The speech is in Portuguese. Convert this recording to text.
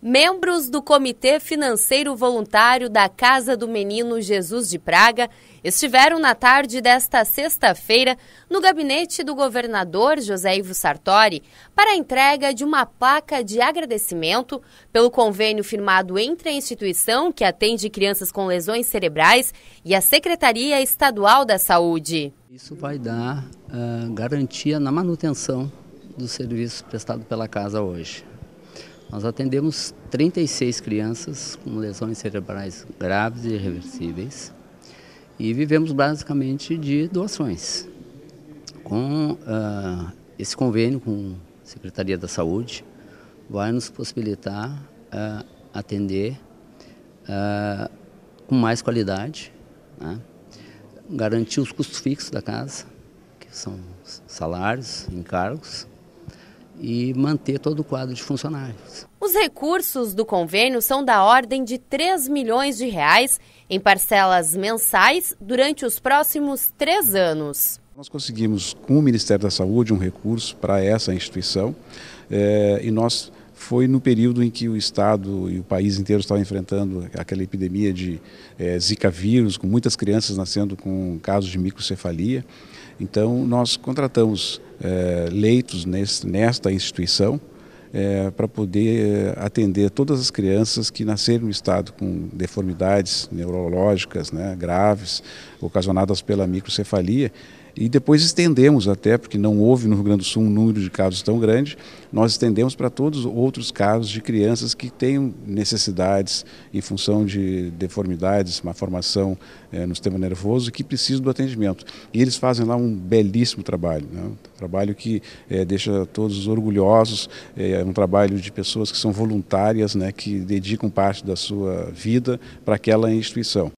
Membros do Comitê Financeiro Voluntário da Casa do Menino Jesus de Praga estiveram na tarde desta sexta-feira no gabinete do governador José Ivo Sartori para a entrega de uma placa de agradecimento pelo convênio firmado entre a instituição que atende crianças com lesões cerebrais e a Secretaria Estadual da Saúde. Isso vai dar uh, garantia na manutenção dos serviços prestados pela casa hoje. Nós atendemos 36 crianças com lesões cerebrais graves e irreversíveis e vivemos basicamente de doações. Com uh, esse convênio com a Secretaria da Saúde, vai nos possibilitar uh, atender uh, com mais qualidade, né? garantir os custos fixos da casa, que são salários, encargos, e manter todo o quadro de funcionários. Os recursos do convênio são da ordem de 3 milhões de reais em parcelas mensais durante os próximos três anos. Nós conseguimos, com o Ministério da Saúde, um recurso para essa instituição é, e nós foi no período em que o Estado e o país inteiro estavam enfrentando aquela epidemia de é, Zika vírus, com muitas crianças nascendo com casos de microcefalia. Então, nós contratamos é, leitos nesse, nesta instituição é, para poder atender todas as crianças que nasceram no estado com deformidades neurológicas né, graves, ocasionadas pela microcefalia, e depois estendemos até, porque não houve no Rio Grande do Sul um número de casos tão grande, nós estendemos para todos os outros casos de crianças que têm necessidades em função de deformidades, malformação é, eh, no sistema nervoso que precisam do atendimento. E eles fazem lá um belíssimo trabalho, né? um trabalho que é, deixa todos orgulhosos, eh, é um trabalho de pessoas que são voluntárias, né, que dedicam parte da sua vida para aquela instituição.